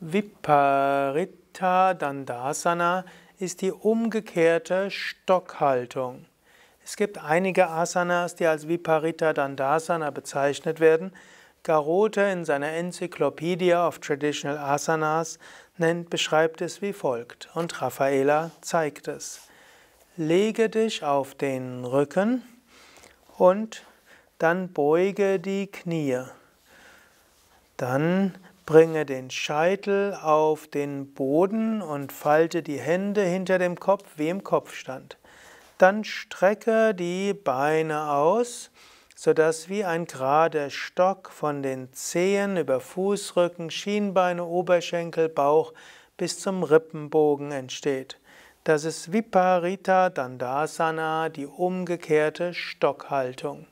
Viparita Dandasana ist die umgekehrte Stockhaltung. Es gibt einige Asanas, die als Viparita Dandasana bezeichnet werden. Garote in seiner Encyclopedia of Traditional Asanas nennt, beschreibt es wie folgt und Raffaela zeigt es. Lege dich auf den Rücken und dann beuge die Knie. Dann Bringe den Scheitel auf den Boden und falte die Hände hinter dem Kopf wie im Kopfstand. Dann strecke die Beine aus, sodass wie ein gerader Stock von den Zehen über Fußrücken, Schienbeine, Oberschenkel, Bauch bis zum Rippenbogen entsteht. Das ist Viparita Dandasana, die umgekehrte Stockhaltung.